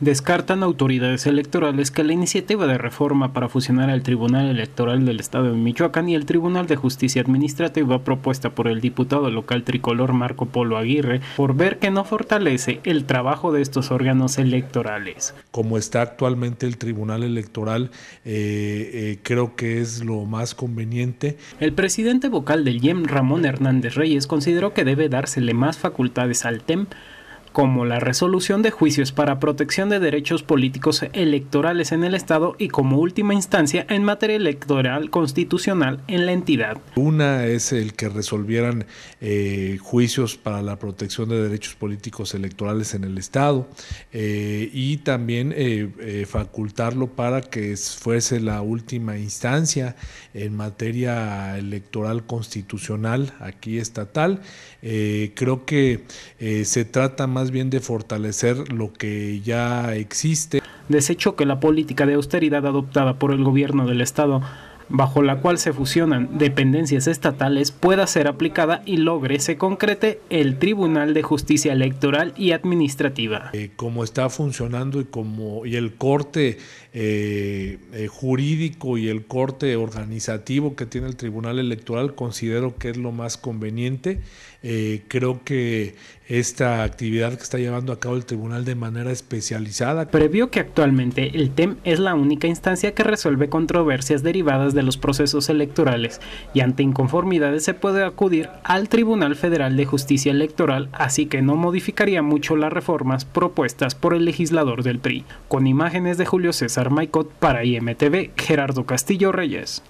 Descartan autoridades electorales que la iniciativa de reforma para fusionar al Tribunal Electoral del Estado de Michoacán y el Tribunal de Justicia Administrativa propuesta por el diputado local tricolor Marco Polo Aguirre por ver que no fortalece el trabajo de estos órganos electorales. Como está actualmente el Tribunal Electoral, eh, eh, creo que es lo más conveniente. El presidente vocal del IEM, Ramón Hernández Reyes, consideró que debe dársele más facultades al TEM como la resolución de juicios para protección de derechos políticos e electorales en el Estado y como última instancia en materia electoral constitucional en la entidad. Una es el que resolvieran eh, juicios para la protección de derechos políticos electorales en el Estado eh, y también eh, facultarlo para que fuese la última instancia en materia electoral constitucional aquí estatal. creo que se trata más más bien de fortalecer lo que ya existe. Desecho que la política de austeridad adoptada por el gobierno del Estado bajo la cual se fusionan dependencias estatales pueda ser aplicada y logre se concrete el Tribunal de Justicia Electoral y Administrativa. Eh, como está funcionando y como y el corte eh, eh, jurídico y el corte organizativo que tiene el Tribunal Electoral considero que es lo más conveniente. creo que esta actividad que está llevando a cabo el tribunal de manera especializada. Previo que actualmente el TEM es la única instancia que resuelve controversias derivadas de los procesos electorales y ante inconformidades se puede acudir al Tribunal Federal de Justicia Electoral, así que no modificaría mucho las reformas propuestas por el legislador del PRI. Con imágenes de Julio César Maicot para IMTV, Gerardo Castillo Reyes.